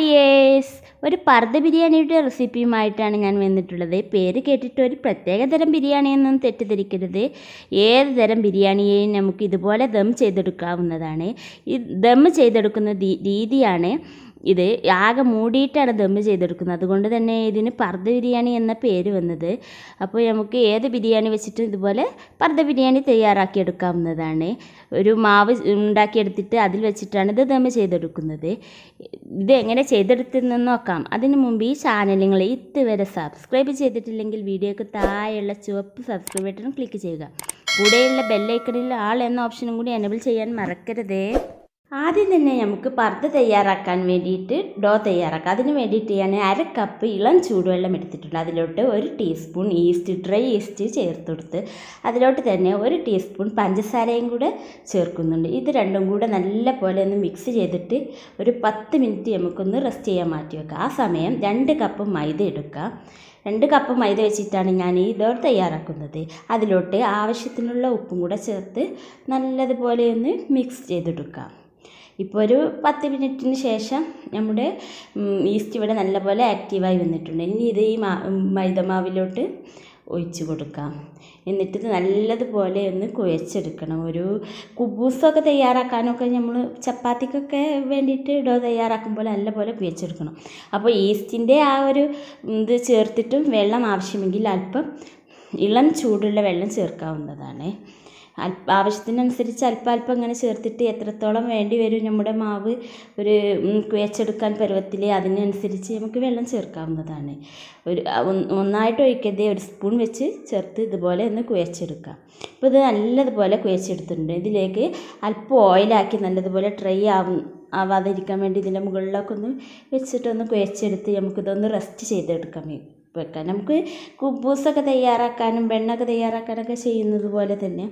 dears ഒരു പർദ്ദ ബിരിയാണിയുടെ റെസിപ്പിയുമായിട്ടാണ് ഞാൻ വന്നിട്ടുള്ളത് പേര് കേട്ടിട്ട് ഒരു പ്രത്യേക തരം ബിരിയാണിയൊന്നും തെറ്റിദ്ധരിക്കരുത് ഏത് തരം ബിരിയാണിയെയും നമുക്ക് ഇതുപോലെ ദം ചെയ്തെടുക്കാവുന്നതാണ് ഈ ദം ചെയ്തെടുക്കുന്ന രീതിയാണ് ഇത് ആകെ മൂടിയിട്ടാണ് ദമ്മ് ചെയ്തെടുക്കുന്നത് അതുകൊണ്ട് തന്നെ ഇതിന് പർദ്ദ ബിരിയാണി എന്ന പേര് വന്നത് അപ്പോൾ നമുക്ക് ഏത് ബിരിയാണി വെച്ചിട്ടും ഇതുപോലെ പർദ്ദ ബിരിയാണി തയ്യാറാക്കി എടുക്കാവുന്നതാണ് ഒരു മാവ് ഉണ്ടാക്കിയെടുത്തിട്ട് അതിൽ വെച്ചിട്ടാണ് ഇത് ദമ്മ് ചെയ്തെടുക്കുന്നത് ഇത് എങ്ങനെ ചെയ്തെടുത്തെന്ന് നോക്കാം അതിന് മുമ്പ് ഈ ചാനൽ നിങ്ങൾ ഇതുവരെ സബ്സ്ക്രൈബ് ചെയ്തിട്ടില്ലെങ്കിൽ വീഡിയോക്ക് താഴെയുള്ള ചുവപ്പ് സബ്സ്ക്രൈബ് ബട്ടൺ ക്ലിക്ക് ചെയ്യുക കൂടെയുള്ള ബെല്ലൈക്കണിൽ ആൾ എന്ന ഓപ്ഷനും കൂടി എനബിൾ ചെയ്യാൻ മറക്കരുതേ ആദ്യം തന്നെ നമുക്ക് പർദ്ദ തയ്യാറാക്കാൻ വേണ്ടിയിട്ട് ഡോ തയ്യാറാക്കാം അതിന് വേണ്ടിയിട്ട് ഞാൻ അര കപ്പ് ഇളം ചൂടുവെള്ളം എടുത്തിട്ടുണ്ട് അതിലോട്ട് ഒരു ടീസ്പൂൺ ഈസ്റ്റ് ഡ്രൈ ഈസ്റ്റ് ചേർത്ത് കൊടുത്ത് അതിലോട്ട് തന്നെ ഒരു ടീസ്പൂൺ പഞ്ചസാരയും കൂടെ ചേർക്കുന്നുണ്ട് ഇത് രണ്ടും കൂടെ നല്ല പോലെ ഒന്ന് മിക്സ് ചെയ്തിട്ട് ഒരു പത്ത് മിനിറ്റ് നമുക്കൊന്ന് റെസ്റ്റ് ചെയ്യാൻ മാറ്റി വെക്കാം ആ സമയം രണ്ട് കപ്പ് മൈദ എടുക്കാം രണ്ട് കപ്പ് മൈദ വെച്ചിട്ടാണ് ഞാൻ ഈ ദോർ തയ്യാറാക്കുന്നത് അതിലോട്ട് ആവശ്യത്തിനുള്ള ഉപ്പും കൂടെ ചേർത്ത് നല്ലതുപോലെ ഒന്ന് മിക്സ് ചെയ്തെടുക്കാം ഇപ്പോൾ ഒരു പത്ത് മിനിറ്റിന് ശേഷം നമ്മുടെ ഈസ്റ്റ് ഇവിടെ നല്ലപോലെ ആക്റ്റീവായി വന്നിട്ടുണ്ട് ഇനി ഇത് ഈ മൈദമാവിലോട്ട് ഒഴിച്ചു കൊടുക്കാം എന്നിട്ട് ഇത് നല്ലതുപോലെ ഒന്ന് കുഴച്ചെടുക്കണം ഒരു കുബൂസൊക്കെ തയ്യാറാക്കാനൊക്കെ നമ്മൾ ചപ്പാത്തിക്കൊക്കെ വേണ്ടിയിട്ട് ഇടോ തയ്യാറാക്കുമ്പോൾ നല്ലപോലെ കുഴച്ചെടുക്കണം അപ്പോൾ ഈസ്റ്റിൻ്റെ ആ ഒരു ഇത് ചേർത്തിട്ടും വെള്ളം ആവശ്യമെങ്കിൽ അല്പം ഇളം ചൂടുള്ള വെള്ളം ചേർക്കാവുന്നതാണ് അല്പ ആവശ്യത്തിനനുസരിച്ച് അല്പം അല്പം ഇങ്ങനെ ചേർത്തിട്ട് എത്രത്തോളം വേണ്ടി വരും നമ്മുടെ മാവ് ഒരു കുഴച്ചെടുക്കാൻ പരുവത്തിൽ അതിനനുസരിച്ച് നമുക്ക് വെള്ളം ചേർക്കാവുന്നതാണ് ഒരു ഒന്നായിട്ട് ഒഴിക്കരുത് ഒരു സ്പൂൺ വെച്ച് ചേർത്ത് ഇതുപോലെ ഒന്ന് കുഴച്ചെടുക്കാം അപ്പോൾ ഇത് നല്ലതുപോലെ കുഴച്ചെടുത്തിട്ടുണ്ട് ഇതിലേക്ക് അല്പം ഓയിലാക്കി നല്ലതുപോലെ ഡ്രൈ ആവും ആവാതിരിക്കാൻ വേണ്ടി ഇതിൻ്റെ മുകളിലൊക്കെ ഒന്ന് വെച്ചിട്ടൊന്ന് കുഴച്ചെടുത്ത് നമുക്കിതൊന്ന് റെസ്റ്റ് ചെയ്തെടുക്കാം വേണ്ടി വെക്കാം നമുക്ക് കുബൂസൊക്കെ തയ്യാറാക്കാനും വെണ്ണൊക്കെ തയ്യാറാക്കാനൊക്കെ ചെയ്യുന്നത് പോലെ തന്നെ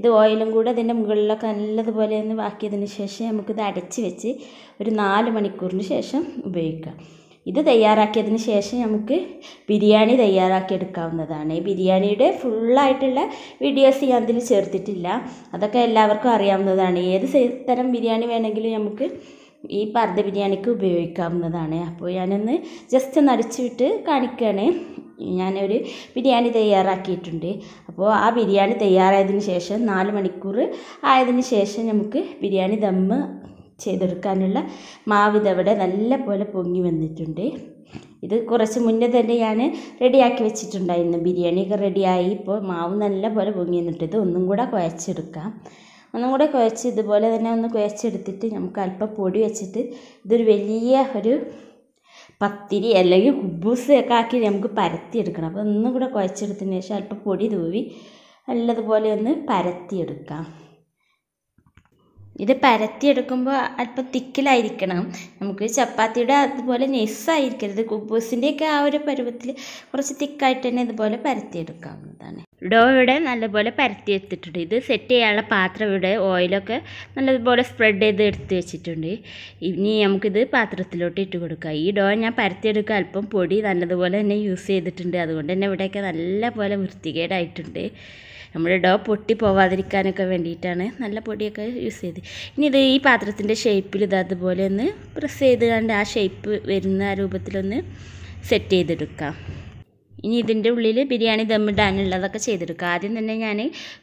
ഇത് ഓയിലും കൂടെ അതിൻ്റെ മുകളിലൊക്കെ നല്ലതുപോലെ ഒന്ന് ബാക്കിയതിന് ശേഷം നമുക്കിത് അടച്ച് വെച്ച് ഒരു നാല് മണിക്കൂറിന് ശേഷം ഉപയോഗിക്കാം ഇത് തയ്യാറാക്കിയതിന് ശേഷം നമുക്ക് ബിരിയാണി തയ്യാറാക്കിയെടുക്കാവുന്നതാണ് ഈ ബിരിയാണിയുടെ ഫുള്ളായിട്ടുള്ള വീഡിയോസ് ഞാൻ അതിൽ ചേർത്തിട്ടില്ല അതൊക്കെ എല്ലാവർക്കും അറിയാവുന്നതാണ് ഏത് തരം ബിരിയാണി വേണമെങ്കിലും നമുക്ക് ഈ പർദ്ദ ബിരിയാണിക്ക് ഉപയോഗിക്കാവുന്നതാണ് അപ്പോൾ ഞാനൊന്ന് ജസ്റ്റ് ഒന്ന് അടിച്ചിട്ട് കാണിക്കുകയാണ് ഞാനൊരു ബിരിയാണി തയ്യാറാക്കിയിട്ടുണ്ട് അപ്പോൾ ആ ബിരിയാണി തയ്യാറായതിന് ശേഷം നാല് മണിക്കൂർ ആയതിന് ശേഷം നമുക്ക് ബിരിയാണി ദമ്മ് ചെയ്തെടുക്കാനുള്ള മാവ് ഇതവിടെ നല്ല പോലെ പൊങ്ങി വന്നിട്ടുണ്ട് ഇത് കുറച്ച് മുന്നേ തന്നെ ഞാൻ റെഡിയാക്കി വെച്ചിട്ടുണ്ടായിരുന്നു ബിരിയാണിയൊക്കെ റെഡിയായി ഇപ്പോൾ മാവ് നല്ല പോലെ പൊങ്ങി വന്നിട്ട് ഇത് ഒന്നും കൂടെ കുഴച്ചെടുക്കാം ഒന്നും കൂടെ കുഴച്ച് ഇതുപോലെ തന്നെ ഒന്ന് കുഴച്ചെടുത്തിട്ട് നമുക്ക് അല്പം പൊടി വെച്ചിട്ട് ഇതൊരു വലിയ ഒരു പത്തിരി അല്ലെങ്കിൽ കുബൂസ് ഒക്കെ ആക്കി നമുക്ക് പരത്തിയെടുക്കണം അപ്പോൾ ഒന്നും കൂടെ കുഴച്ചെടുത്തതിന് ശേഷം അല്പം പൊടി തൂവി നല്ലതുപോലെ ഒന്ന് പരത്തിയെടുക്കാം ഇത് പരത്തിയെടുക്കുമ്പോൾ അല്പം തിക്കിലായിരിക്കണം നമുക്ക് ചപ്പാത്തിയുടെ അതുപോലെ നെസ്സായിരിക്കരുത് കുബൂസിൻ്റെയൊക്കെ ആ ഒരു പരുവത്തിൽ കുറച്ച് തിക്കായിട്ട് തന്നെ ഇതുപോലെ പരത്തിയെടുക്കാവുന്നതാണ് ഡോ ഇവിടെ നല്ലപോലെ പരത്തി എടുത്തിട്ടുണ്ട് ഇത് സെറ്റ് ചെയ്യാനുള്ള പാത്രം ഇവിടെ ഓയിലൊക്കെ നല്ലതുപോലെ സ്പ്രെഡ് ചെയ്ത് എടുത്ത് വെച്ചിട്ടുണ്ട് ഇനി നമുക്കിത് പാത്രത്തിലോട്ട് ഇട്ട് കൊടുക്കാം ഈ ഡോ ഞാൻ പരത്തിയെടുക്കുക അല്പം പൊടി നല്ലതുപോലെ തന്നെ യൂസ് ചെയ്തിട്ടുണ്ട് അതുകൊണ്ട് തന്നെ ഇവിടെയൊക്കെ നല്ലപോലെ വൃത്തികേടായിട്ടുണ്ട് നമ്മുടെ ഡോ പൊട്ടി പോവാതിരിക്കാനൊക്കെ വേണ്ടിയിട്ടാണ് നല്ല പൊടിയൊക്കെ യൂസ് ചെയ്ത് ഇനി ഇത് ഈ പാത്രത്തിൻ്റെ ഷേപ്പിൽ ഇത് അതുപോലെ ഒന്ന് പ്രസ് ചെയ്ത് കണ്ട് ആ ഷേപ്പ് വരുന്ന രൂപത്തിലൊന്ന് സെറ്റ് ചെയ്തെടുക്കാം ഇനി ഇതിൻ്റെ ഉള്ളിൽ ബിരിയാണി ദമ്മിടാനുള്ളതൊക്കെ ചെയ്തെടുക്കുക ആദ്യം തന്നെ ഞാൻ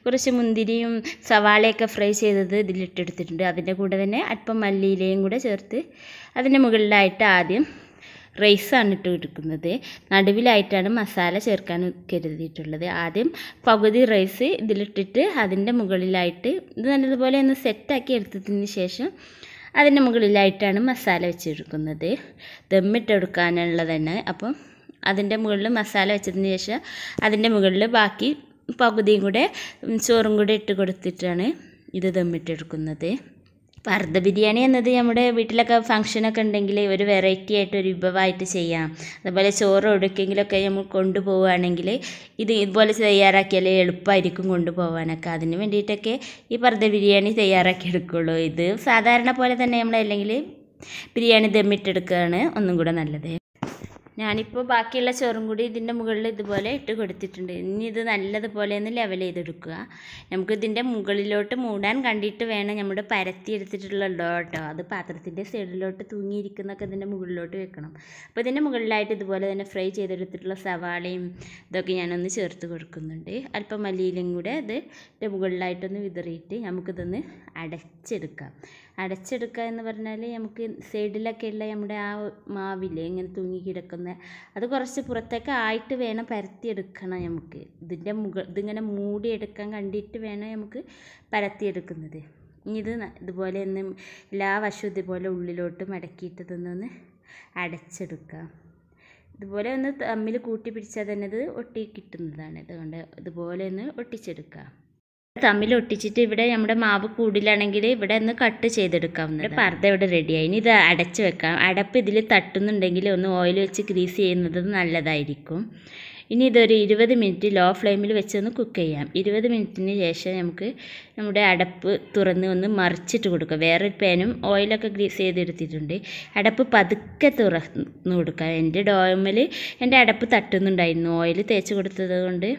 കുറച്ച് മുന്തിരിയും സവാളയൊക്കെ ഫ്രൈ ചെയ്തത് ഇതിലിട്ടെടുത്തിട്ടുണ്ട് അതിൻ്റെ കൂടെ തന്നെ അല്പം മല്ലിയിലയും കൂടെ ചേർത്ത് അതിൻ്റെ മുകളിലായിട്ട് ആദ്യം റൈസാണ് ഇട്ട് എടുക്കുന്നത് നടുവിലായിട്ടാണ് മസാല ചേർക്കാൻ കരുതിയിട്ടുള്ളത് ആദ്യം പകുതി റൈസ് ഇതിലിട്ടിട്ട് അതിൻ്റെ മുകളിലായിട്ട് ഇത് നല്ലതുപോലെ ഒന്ന് സെറ്റാക്കി എടുത്തതിന് ശേഷം അതിൻ്റെ മുകളിലായിട്ടാണ് മസാല വെച്ചെടുക്കുന്നത് ദമ്മിട്ടെടുക്കാനുള്ളതാണ് അപ്പം അതിൻ്റെ മുകളിൽ മസാല വെച്ചതിന് ശേഷം അതിൻ്റെ മുകളിൽ ബാക്കി പകുതിയും കൂടെ ചോറും കൂടെ ഇട്ട് കൊടുത്തിട്ടാണ് ഇത് തമ്മിട്ടെടുക്കുന്നത് പർദ്ദ ബിരിയാണി എന്നത് നമ്മുടെ വീട്ടിലൊക്കെ ഫംഗ്ഷനൊക്കെ ഉണ്ടെങ്കിൽ ഒരു വെറൈറ്റി ആയിട്ട് ഒരു വിഭവമായിട്ട് ചെയ്യാം അതുപോലെ ചോറ് ഒടുക്കെങ്കിലൊക്കെ നമ്മൾ കൊണ്ടുപോവുകയാണെങ്കിൽ ഇത് ഇതുപോലെ തയ്യാറാക്കിയാൽ എളുപ്പമായിരിക്കും കൊണ്ടുപോകാനൊക്കെ അതിന് വേണ്ടിയിട്ടൊക്കെ ഈ പർദ്ദ ബിരിയാണി തയ്യാറാക്കി എടുക്കുകയുള്ളൂ ഇത് സാധാരണ പോലെ തന്നെ നമ്മളല്ലെങ്കിൽ ബിരിയാണി ദമ്മിട്ടെടുക്കുകയാണ് ഒന്നും കൂടെ നല്ലത് ഞാനിപ്പോൾ ബാക്കിയുള്ള ചോറും കൂടി ഇതിൻ്റെ മുകളിൽ ഇതുപോലെ ഇട്ട് കൊടുത്തിട്ടുണ്ട് ഇനി ഇത് നല്ലതുപോലെ ഒന്ന് ലെവൽ ചെയ്തെടുക്കുക നമുക്ക് ഇതിൻ്റെ മുകളിലോട്ട് മൂടാൻ കണ്ടിട്ട് വേണം നമ്മുടെ പരത്തിയെടുത്തിട്ടുള്ളതോ കേട്ടോ അത് പാത്രത്തിൻ്റെ സൈഡിലോട്ട് തൂങ്ങിയിരിക്കുന്നൊക്കെ ഇതിൻ്റെ മുകളിലോട്ട് വെക്കണം അപ്പോൾ ഇതിൻ്റെ മുകളിലായിട്ട് ഇതുപോലെ തന്നെ ഫ്രൈ ചെയ്തെടുത്തിട്ടുള്ള സവാളയും ഇതൊക്കെ ഞാനൊന്ന് ചേർത്ത് കൊടുക്കുന്നുണ്ട് അല്പം മല്ലിയിലും കൂടെ അത് ഇതിൻ്റെ മുകളിലായിട്ടൊന്ന് വിതറിയിട്ട് നമുക്കിതൊന്ന് അടച്ചെടുക്കാം അടച്ചെടുക്കുക എന്ന് പറഞ്ഞാൽ നമുക്ക് സൈഡിലൊക്കെ ഉള്ള നമ്മുടെ ആ മാവില്ലേ ഇങ്ങനെ തൂങ്ങി കിടക്കുന്ന അത് കുറച്ച് പുറത്തേക്ക് ആയിട്ട് വേണം പരത്തിയെടുക്കണം നമുക്ക് ഇതിൻ്റെ മുകൾ ഇതിങ്ങനെ മൂടിയെടുക്കാൻ കണ്ടിട്ട് വേണം നമുക്ക് പരത്തിയെടുക്കുന്നത് ഇനി ഇത് ഇതുപോലെ ഒന്ന് എല്ലാ വശവും ഇതുപോലെ ഉള്ളിലോട്ട് മടക്കിയിട്ട് ഇതൊന്നൊന്ന് അടച്ചെടുക്കാം ഇതുപോലെ ഒന്ന് തമ്മിൽ കൂട്ടി പിടിച്ചാൽ തന്നെ ഇത് ഒട്ടി കിട്ടുന്നതാണ് അതുകൊണ്ട് ഇതുപോലെ ഒന്ന് ഒട്ടിച്ചെടുക്കുക തമ്മിൽ ഒട്ടിച്ചിട്ട് ഇവിടെ നമ്മുടെ മാവ് കൂടിലാണെങ്കിൽ ഇവിടെ ഒന്ന് കട്ട് ചെയ്തെടുക്കാം പർദ്ദ ഇവിടെ റെഡിയായി ഇനി ഇത് അടച്ചു വെക്കാം അടപ്പ് ഇതിൽ തട്ടുന്നുണ്ടെങ്കിൽ ഒന്ന് ഓയിൽ വെച്ച് ഗ്രീസ് ചെയ്യുന്നത് നല്ലതായിരിക്കും ഇനി ഇതൊരു ഇരുപത് മിനിറ്റ് ലോ ഫ്ലെയിമിൽ വെച്ച് ഒന്ന് കുക്ക് ചെയ്യാം ഇരുപത് മിനിറ്റിന് ശേഷം നമുക്ക് നമ്മുടെ അടപ്പ് തുറന്ന് ഒന്ന് മറിച്ചിട്ട് കൊടുക്കാം വേറൊരു പാനും ഓയിലൊക്കെ ഗ്രീസ് ചെയ്തെടുത്തിട്ടുണ്ട് അടപ്പ് പതുക്കെ തുറന്ന് കൊടുക്കാം എൻ്റെ ഡോമിൽ എൻ്റെ അടപ്പ് തട്ടുന്നുണ്ടായിരുന്നു ഓയിൽ തേച്ച് കൊടുത്തത് കൊണ്ട്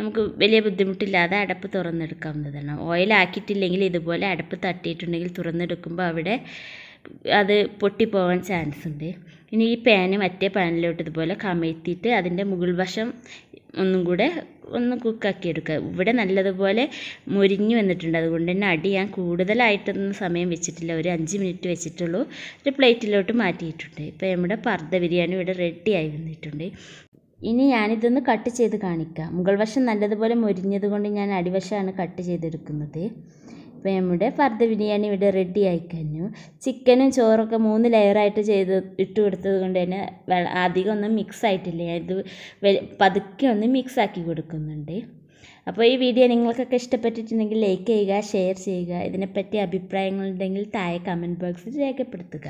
നമുക്ക് വലിയ ബുദ്ധിമുട്ടില്ലാതെ അടപ്പ് തുറന്നെടുക്കാവുന്നതാണ് ഓയിലാക്കിയിട്ടില്ലെങ്കിൽ ഇതുപോലെ അടപ്പ് തട്ടിയിട്ടുണ്ടെങ്കിൽ തുറന്നെടുക്കുമ്പോൾ അവിടെ അത് പൊട്ടിപ്പോവാൻ ചാൻസ് ഉണ്ട് ഇനി ഈ പാന് മറ്റേ പാനിലോട്ട് ഇതുപോലെ കമഴ്ത്തിയിട്ട് അതിൻ്റെ മുകൾ വശം ഒന്നും കൂടെ ഒന്ന് കുക്കാക്കി എടുക്കുക ഇവിടെ നല്ലതുപോലെ മുരിഞ്ഞു വന്നിട്ടുണ്ട് അതുകൊണ്ട് തന്നെ അടി ഞാൻ കൂടുതലായിട്ടൊന്നും സമയം വെച്ചിട്ടില്ല ഒരു അഞ്ച് മിനിറ്റ് വെച്ചിട്ടുള്ളൂ ഒരു പ്ലേറ്റിലോട്ട് മാറ്റിയിട്ടുണ്ട് ഇപ്പോൾ നമ്മുടെ പർദ്ധ ബിരിയാണി ഇവിടെ റെഡിയായി വന്നിട്ടുണ്ട് ഇനി ഞാനിതൊന്ന് കട്ട് ചെയ്ത് കാണിക്കാം മുകൾ വശം നല്ലതുപോലെ മുരിഞ്ഞത് കൊണ്ട് ഞാൻ അടിവശമാണ് കട്ട് ചെയ്തെടുക്കുന്നത് ഇപ്പോൾ നമ്മുടെ ഫർദ ബിരിയാണി ഇവിടെ റെഡി ആയി കഴിഞ്ഞു ചിക്കനും ചോറൊക്കെ മൂന്ന് ലെയറായിട്ട് ചെയ്ത് ഇട്ട് കൊടുത്തത് കൊണ്ട് തന്നെ അധികം ഒന്നും മിക്സ് ആയിട്ടില്ല ഇത് പതുക്കെ ഒന്ന് മിക്സ് ആക്കി കൊടുക്കുന്നുണ്ട് അപ്പോൾ ഈ വീഡിയോ നിങ്ങൾക്കൊക്കെ ഇഷ്ടപ്പെട്ടിട്ടുണ്ടെങ്കിൽ ലൈക്ക് ചെയ്യുക ഷെയർ ചെയ്യുക ഇതിനെപ്പറ്റി അഭിപ്രായങ്ങളുണ്ടെങ്കിൽ താഴെ കമൻറ്റ് ബോക്സിൽ രേഖപ്പെടുത്തുക